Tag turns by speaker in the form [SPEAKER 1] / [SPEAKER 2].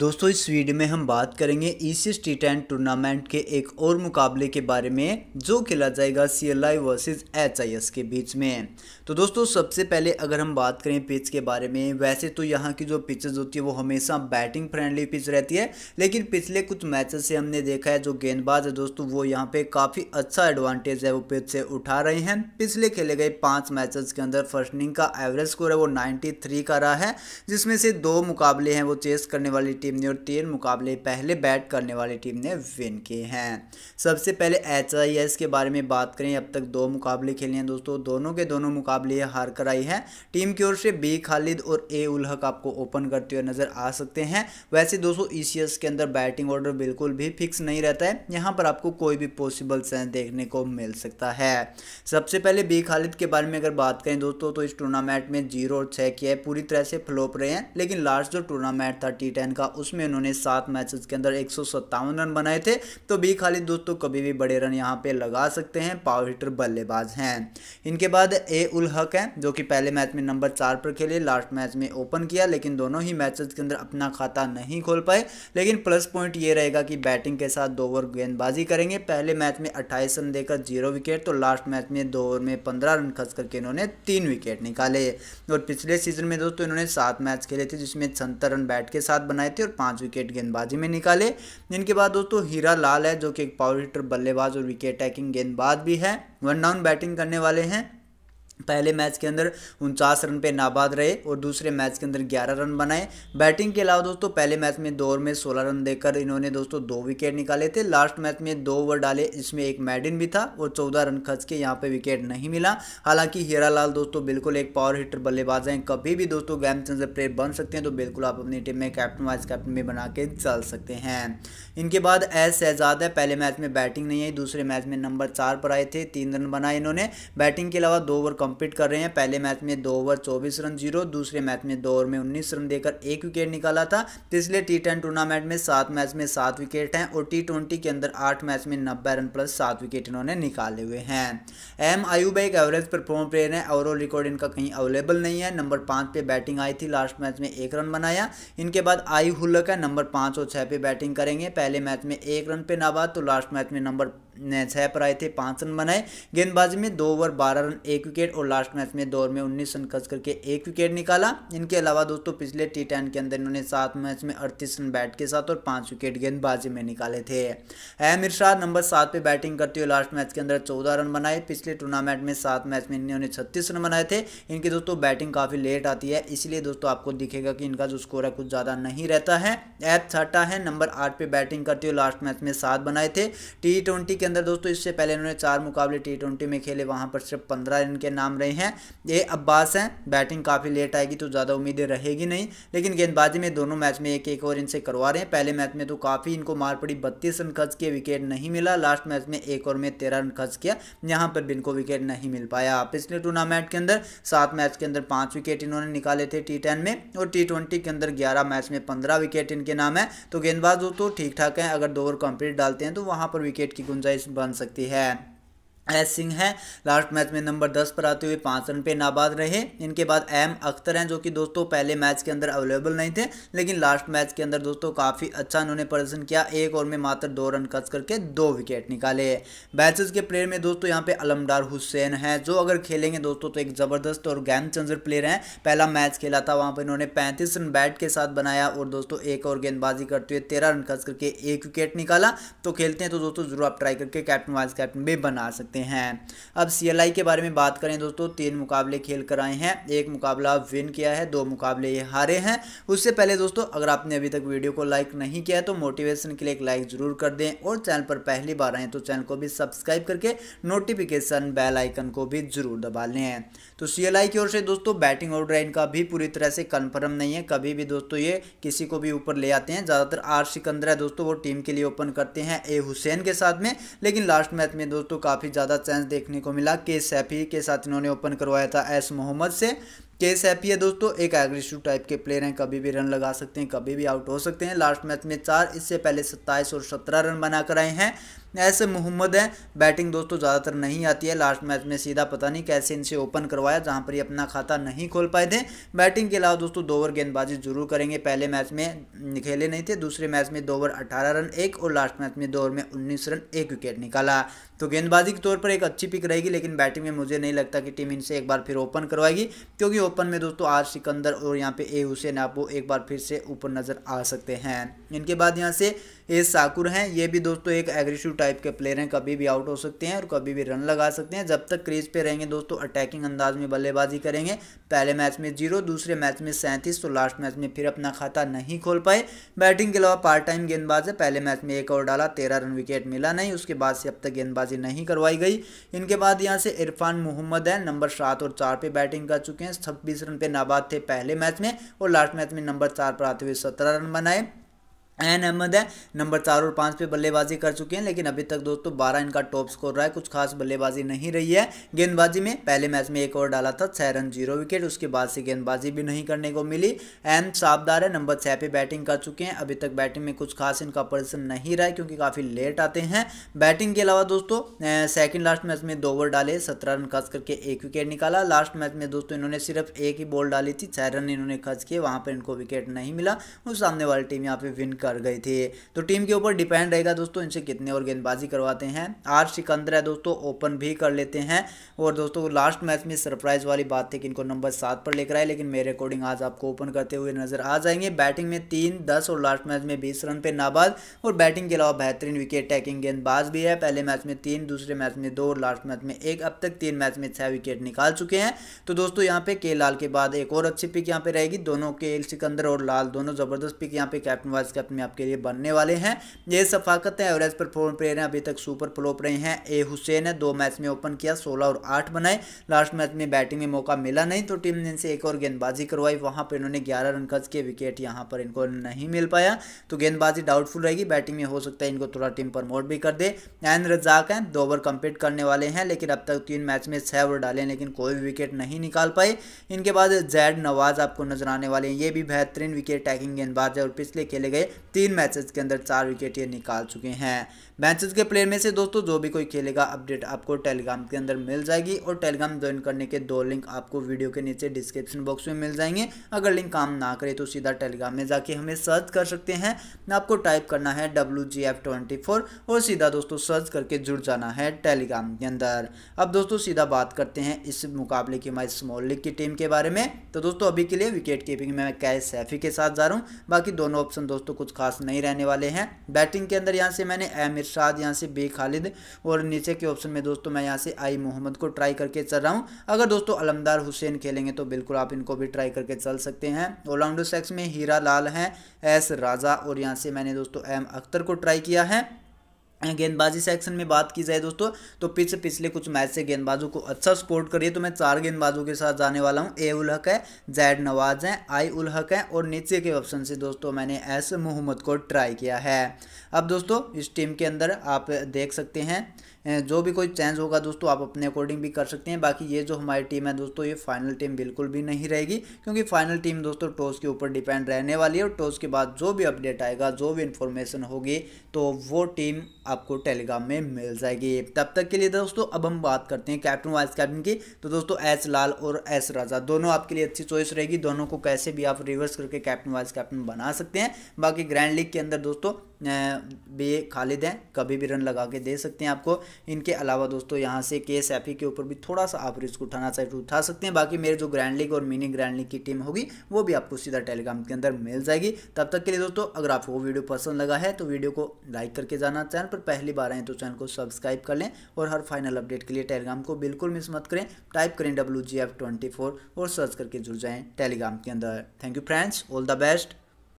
[SPEAKER 1] दोस्तों इस वीडियो में हम बात करेंगे E C T ten tournament के एक और मुकाबले के बारे में जो खेला जाएगा C L I versus H I S के बीच में तो दोस्तों सबसे पहले अगर हम बात करें पिच के बारे में वैसे तो यहाँ की जो पिचेज होती है वो हमेशा बैटिंग फ्रेंडली पिच रहती है लेकिन पिछले कुछ मैचेज से हमने देखा है जो गेंदबाज है दोस्तों वो यहाँ पर काफ़ी अच्छा एडवांटेज है वो पिच से उठा रहे हैं पिछले खेले गए पाँच मैचेज के अंदर फर्स्ट इनिंग का एवरेज स्कोर है वो नाइन्टी थ्री का रहा है जिसमें से दो मुकाबले हैं वो चेस करने वाली टीम ने और तीन मुकाबले पहले बैट करने वाली टीम ने विन किए हैं सबसे पहले एच के बारे में बात करें अब तक दो मुकाबले खेले हैं दोस्तों दोनों के दोनों मुकाबले हार कर आई है टीम की ओर से बी खालिद और ए उल हक आपको ओपन करते हुए नज़र आ सकते हैं वैसे दोस्तों ई के अंदर बैटिंग ऑर्डर बिल्कुल भी फिक्स नहीं रहता है यहाँ पर आपको कोई भी पॉसिबल सेंस देखने को मिल सकता है सबसे पहले बी खालिद के बारे में अगर बात करें दोस्तों तो इस टूर्नामेंट में जीरो और छः किया है पूरी तरह से फ्लोप रहे हैं लेकिन लास्ट जो टूर्नामेंट था टी का उसमें उन्होंने सात मैचेस के अंदर एक रन बनाए थे तो बी खालिद दोस्तों कभी भी बड़े रन यहाँ पे लगा सकते हैं पावर हिटर बल्लेबाज हैं इनके बाद ए उल हक हैं जो कि पहले मैच में नंबर चार पर खेले लास्ट मैच में ओपन किया लेकिन दोनों ही मैचेस के अंदर अपना खाता नहीं खोल पाए लेकिन प्लस पॉइंट ये रहेगा कि बैटिंग के साथ दो ओवर गेंदबाजी करेंगे पहले मैच में अट्ठाईस रन देकर जीरो विकेट तो लास्ट मैच में दो ओवर में पंद्रह रन खस करके इन्होंने तीन विकेट निकाले और पिछले सीजन में दोस्तों इन्होंने सात मैच खेले थे जिसमें छहत्तर रन बैट के साथ बनाए थे थे और पाँच विकेट गेंदबाजी में निकाले जिनके बाद दोस्तों हीरा लाल है जो कि एक पावर हिटर बल्लेबाज और विकेट टैकिंग गेंदबाज भी है वन डाउन बैटिंग करने वाले हैं पहले मैच के अंदर उनचास रन पे नाबाद रहे और दूसरे मैच के अंदर 11 रन बनाए बैटिंग के अलावा दोस्तों पहले मैच में दो ओवर में 16 रन देकर इन्होंने दोस्तों दो विकेट निकाले थे लास्ट मैच में दो ओवर डाले इसमें एक मैडिन भी था और 14 रन खर्च के यहाँ पे विकेट नहीं मिला हालांकि लाल दोस्तों बिल्कुल एक पावर हिटर बल्लेबाज हैं कभी भी दोस्तों गैम चेंजर प्लेयर बन सकते हैं तो बिल्कुल आप अपनी टीम में कैप्टन वाइस कैप्टन भी बना के चल सकते हैं इनके बाद एस शहजाद है पहले मैच में बैटिंग नहीं आई दूसरे मैच में नंबर चार पर आए थे तीन रन बनाए इन्होंने बैटिंग के अलावा दो ओवर कम कंप्लीट कर रहे हैं पहले मैच में दो ओवर चौबीस रन जीरो दूसरे मैच में दो ओवर में उन्नीस रन देकर एक विकेट निकाला था इसलिए टी टूर्नामेंट में सात मैच में सात विकेट हैं और टी ट्वेंटी के अंदर आठ मैच में नब्बे रन प्लस सात विकेट इन्होंने निकाले हुए हैं एम आयूब एक एवरेज परफॉर्म प्लेयर है ओवरऑल रिकॉर्ड इनका कहीं अवेलेबल नहीं है नंबर पाँच पे बैटिंग आई थी लास्ट मैच में एक रन बनाया इनके बाद आयु हुल्लक है नंबर पाँच और छः पे बैटिंग करेंगे पहले मैच में एक रन पे नाबाद तो लास्ट मैच में नंबर छः पर आए थे पाँच रन बनाए गेंदबाजी में दो ओवर बारह रन एक विकेट और लास्ट मैच में दो ओवर में उन्नीस रन खर्च करके एक विकेट निकाला इनके अलावा दोस्तों पिछले टी टेन के अंदर इन्होंने सात मैच में अड़तीस रन बैट के साथ और पाँच विकेट गेंदबाजी में निकाले थे अहम इरशाद नंबर सात पर बैटिंग करते हुए लास्ट मैच के अंदर चौदह रन बनाए पिछले टूर्नामेंट में सात मैच में इन्होंने छत्तीस रन बनाए थे इनके दोस्तों बैटिंग काफ़ी लेट आती है इसलिए दोस्तों आपको दिखेगा कि इनका जो स्कोर है कुछ ज़्यादा नहीं रहता है ऐप छठा है नंबर आठ पर बैटिंग करते हुए लास्ट मैच में सात बनाए थे टी के अंदर दोस्तों इससे पहले इन्होंने चार मुकाबले टी ट्वेंटी में खेले वहाँ पर सिर्फ पंद्रह रन के नाम रहे हैं ये अब्बास हैं बैटिंग काफ़ी लेट आएगी तो ज़्यादा उम्मीद रहेगी नहीं लेकिन गेंदबाजी में दोनों मैच में एक एक ओवर इनसे करवा रहे हैं पहले मैच में तो काफ़ी इनको मार पड़ी बत्तीस रन खर्च किए विकेट नहीं मिला लास्ट मैच में एक ओवर में तेरह रन खर्च किया यहाँ पर भी इनको विकेट नहीं मिल पाया पिछले टूर्नामेंट के अंदर सात मैच के अंदर पाँच विकेट इन्होंने निकाले थे टी में और टी के अंदर ग्यारह मैच में पंद्रह विकेट इनके नाम है तो गेंदबाज दोस्तों ठीक ठाक हैं अगर दो ओवर कंप्लीट डालते हैं तो वहाँ पर विकेट की गुंजाइश डिवाइस बन सकती है एस सिंह हैं लास्ट मैच में नंबर दस पर आते हुए पाँच रन पे नाबाद रहे इनके बाद एम अख्तर हैं जो कि दोस्तों पहले मैच के अंदर अवेलेबल नहीं थे लेकिन लास्ट मैच के अंदर दोस्तों काफ़ी अच्छा इन्होंने प्रदर्शन किया एक ओवर में मात्र दो रन कच करके दो विकेट निकाले बैचेस के प्लेयर में दोस्तों यहाँ पे अलमडार हुसैन हैं जो अगर खेलेंगे दोस्तों तो एक ज़बरदस्त और गैम चेंजर प्लेयर हैं पहला मैच खेला था वहाँ पर इन्होंने पैंतीस रन बैट के साथ बनाया और दोस्तों एक और गेंदबाजी करते हुए तेरह रन कच करके एक विकेट निकाला तो खेलते हैं तो दोस्तों जरूर आप ट्राई करके कैप्टन वाइस कैप्टन भी बना सकते सकते हैं अब सी के बारे में बात करें दोस्तों तीन मुकाबले खेल कर आए हैं एक मुकाबला विन किया है दो मुकाबले ये हारे हैं उससे पहले दोस्तों अगर आपने अभी तक वीडियो को लाइक नहीं किया तो मोटिवेशन के लिए एक लाइक ज़रूर कर दें और चैनल पर पहली बार आएँ तो चैनल को भी सब्सक्राइब करके नोटिफिकेशन बेल आइकन को भी ज़रूर दबा लें तो सी की ओर से दोस्तों बैटिंग ऑर्डर इनका भी पूरी तरह से कन्फर्म नहीं है कभी भी दोस्तों ये किसी को भी ऊपर ले आते हैं ज़्यादातर आर सिकंदरा दोस्तों वो टीम के लिए ओपन करते हैं ए हुसैन के साथ में लेकिन लास्ट मैच में दोस्तों काफ़ी ज़्यादा चांस देखने को मिला के सैफी के साथ इन्होंने ओपन करवाया था एस मोहम्मद से के सैफी है दोस्तों एक एग्रेसिव टाइप के प्लेयर हैं कभी भी रन लगा सकते हैं कभी भी आउट हो सकते हैं लास्ट मैच में चार इससे पहले सत्ताईस और सत्रह रन बनाकर आए हैं ऐसे मोहम्मद हैं बैटिंग दोस्तों ज़्यादातर नहीं आती है लास्ट मैच में सीधा पता नहीं कैसे इनसे ओपन करवाया जहाँ पर ये अपना खाता नहीं खोल पाए थे बैटिंग के अलावा दोस्तों दो ओवर गेंदबाजी जरूर करेंगे पहले मैच में खेले नहीं थे दूसरे मैच में दो ओवर अठारह रन एक और लास्ट मैच में दो ओवर में उन्नीस रन एक विकेट निकाला तो गेंदबाजी के तौर पर एक अच्छी पिक रहेगी लेकिन बैटिंग में मुझे नहीं लगता कि टीम इनसे एक बार फिर ओपन करवाएगी क्योंकि ओपन में दोस्तों आर सिकंदर और यहाँ पे ए हुसैन आपको एक बार फिर से ऊपर नज़र आ सकते हैं इनके बाद यहाँ से ए साकुर हैं ये भी दोस्तों एक एग्रेसिव टाइप के प्लेयर हैं कभी भी आउट हो सकते हैं और कभी भी रन लगा सकते हैं जब तक क्रीज पे रहेंगे दोस्तों अटैकिंग अंदाज में बल्लेबाजी करेंगे पहले मैच में जीरो दूसरे मैच में सैंतीस तो लास्ट मैच में फिर अपना खाता नहीं खोल पाए बैटिंग के अलावा पार्ट टाइम गेंदबाज है पहले मैच में एक ओवर डाला तेरह रन विकेट मिला नहीं उसके बाद से अब तक गेंदबाजी नहीं करवाई गई इनके बाद यहाँ से इरफान मोहम्मद है नंबर सात और चार पे बैटिंग कर चुके हैं छब्बीस रन पे नाबाद थे पहले मैच में और लास्ट मैच में नंबर चार पर आते हुए सत्रह रन बनाए एन अहमद है नंबर चार और पाँच पे बल्लेबाजी कर चुके हैं लेकिन अभी तक दोस्तों बारह इनका टॉप स्कोर रहा है कुछ खास बल्लेबाजी नहीं रही है गेंदबाजी में पहले मैच में एक ओवर डाला था छः रन जीरो विकेट उसके बाद से गेंदबाजी भी नहीं करने को मिली एम साबदार है नंबर छः पे बैटिंग कर चुके हैं अभी तक बैटिंग में कुछ खास इनका प्रदर्शन नहीं रहा है क्योंकि काफ़ी लेट आते हैं बैटिंग के अलावा दोस्तों सेकेंड लास्ट मैच में दो ओवर डाले सत्रह रन खर्च करके एक विकेट निकाला लास्ट मैच में दोस्तों इन्होंने सिर्फ एक ही बॉल डाली थी छः रन इन्होंने खर्च किए वहाँ पर इनको विकेट नहीं मिला और सामने वाली टीम यहाँ पे विन कर कर गए थे तो टीम के ऊपर डिपेंड रहेगा दोस्तों इनसे कितने और गेंदबाजी करवाते हैं आर सिकंदर है दोस्तों ओपन भी कर लेते हैं और दोस्तों लास्ट मैच में सरप्राइज वाली बात थी कि इनको नंबर सात पर लेकर आए लेकिन मेरे अकॉर्डिंग आज आपको ओपन करते हुए नजर आ जाएंगे बैटिंग में तीन दस और लास्ट मैच में बीस रन पे नाबाद और बैटिंग के अलावा बेहतरीन विकेट टैकिंग गेंदबाज भी है पहले मैच में तीन दूसरे मैच में दो और लास्ट मैच में एक अब तक तीन मैच में छह विकेट निकाल चुके हैं तो दोस्तों यहाँ पे के लाल के बाद एक और अच्छी पिक यहाँ पे रहेगी दोनों के सिकंदर और लाल दोनों जबरदस्त पिक यहाँ पे कैप्टन वाइस कैप्टन में आपके लिए बनने वाले हैं ये सफाकत है एवरेज परफॉर्म प्लेयर हैं अभी तक सुपर फ्लोप रहे हैं ए हुसैन है दो मैच में ओपन किया सोलह और आठ बनाए लास्ट मैच में बैटिंग में मौका मिला नहीं तो टीम ने इनसे एक और गेंदबाजी करवाई वहाँ पर इन्होंने ग्यारह रन खर्च के विकेट यहाँ पर इनको नहीं मिल पाया तो गेंदबाजी डाउटफुल रहेगी बैटिंग में हो सकता है इनको थोड़ा टीम प्रमोट भी कर दे एन रजाक हैं दो ओवर कंप्लीट करने वाले हैं लेकिन अब तक तीन मैच में छः ओवर डाले लेकिन कोई भी विकेट नहीं निकाल पाए इनके बाद जैड नवाज आपको नजर आने वाले हैं ये भी बेहतरीन विकेट टैकिंग गेंदबाज है और पिछले खेले गए तीन मैचेस के अंदर चार विकेट ये निकाल चुके हैं मैचेस के प्लेयर में से दोस्तों जो भी कोई खेलेगा अपडेट आपको टेलीग्राम के अंदर मिल जाएगी और टेलीग्राम ज्वाइन करने के दो लिंक आपको वीडियो के नीचे डिस्क्रिप्शन बॉक्स में मिल जाएंगे अगर लिंक काम ना करे तो सीधा टेलीग्राम में जाके हमें सर्च कर सकते हैं आपको टाइप करना है W G F twenty four और सीधा दोस्तों सर्च करके जुड़ जाना है टेलीग्राम के अंदर अब दोस्तों सीधा बात करते हैं इस मुकाबले की हमारी स्मॉल लीग की टीम के बारे में तो दोस्तों अभी के लिए विकेट कीपिंग में मैं कैश सैफी के साथ जा रहा हूँ बाकी दोनों ऑप्शन दोस्तों कुछ खास नहीं रहने वाले हैं बैटिंग के अंदर यहाँ से मैंने एम इरशाद यहाँ से बे खालिद और नीचे के ऑप्शन में दोस्तों मैं यहाँ से आई मोहम्मद को ट्राई करके चल रहा हूँ अगर दोस्तों अलमदार हुसैन खेलेंगे तो बिल्कुल आप इनको भी ट्राई करके चल सकते हैं ऑलराउंडर सेक्स में हीरा लाल हैं एस राजा और यहाँ से मैंने दोस्तों एम अख्तर को ट्राई किया है गेंदबाजी सेक्शन में बात की जाए दोस्तों तो पिछले पिछले कुछ मैच से गेंदबाजों को अच्छा सपोर्ट करिए तो मैं चार गेंदबाजों के साथ जाने वाला हूँ ए उल हक है जैड नवाज हैं आई उल हक हैं और नीचे के ऑप्शन से दोस्तों मैंने एस मोहम्मद को ट्राई किया है अब दोस्तों इस टीम के अंदर आप देख सकते हैं जो भी कोई चेंज होगा दोस्तों आप अपने अकॉर्डिंग भी कर सकते हैं बाकी ये जो हमारी टीम है दोस्तों ये फाइनल टीम बिल्कुल भी नहीं रहेगी क्योंकि फाइनल टीम दोस्तों टॉस के ऊपर डिपेंड रहने वाली है और टॉस के बाद जो भी अपडेट आएगा जो भी इन्फॉर्मेशन होगी तो वो टीम आपको टेलीग्राम में मिल जाएगी तब तक के लिए दोस्तों अब हम बात करते हैं कैप्टन वाइस कैप्टन की तो दोस्तों एस लाल और एस राजा दोनों आपके लिए अच्छी चॉइस रहेगी दोनों को कैसे भी आप रिवर्स करके कैप्टन वाइस कैप्टन बना सकते हैं बाकी ग्रैंड लीग के अंदर दोस्तों भी खालिद हैं कभी भी रन लगा के दे सकते हैं आपको इनके अलावा दोस्तों यहाँ से के सैफी के ऊपर भी थोड़ा सा आप रिस्क उठाना चाहिए तो उठा सकते हैं बाकी मेरे जो ग्रैंड लीग और मिनी ग्रैंड लीग की टीम होगी वो भी आपको सीधा टेलीग्राम के अंदर मिल जाएगी तब तक के लिए दोस्तों अगर आपको वीडियो पसंद लगा है तो वीडियो को लाइक करके जाना चैनल पर पहली बार आए तो चैनल को सब्सक्राइब कर लें और हर फाइनल अपडेट के लिए टेलीग्राम को बिल्कुल मिस मत करें टाइप करें डब्ल्यू और सर्च करके जुड़ जाएँ टेलीग्राम के अंदर thank you friends all the best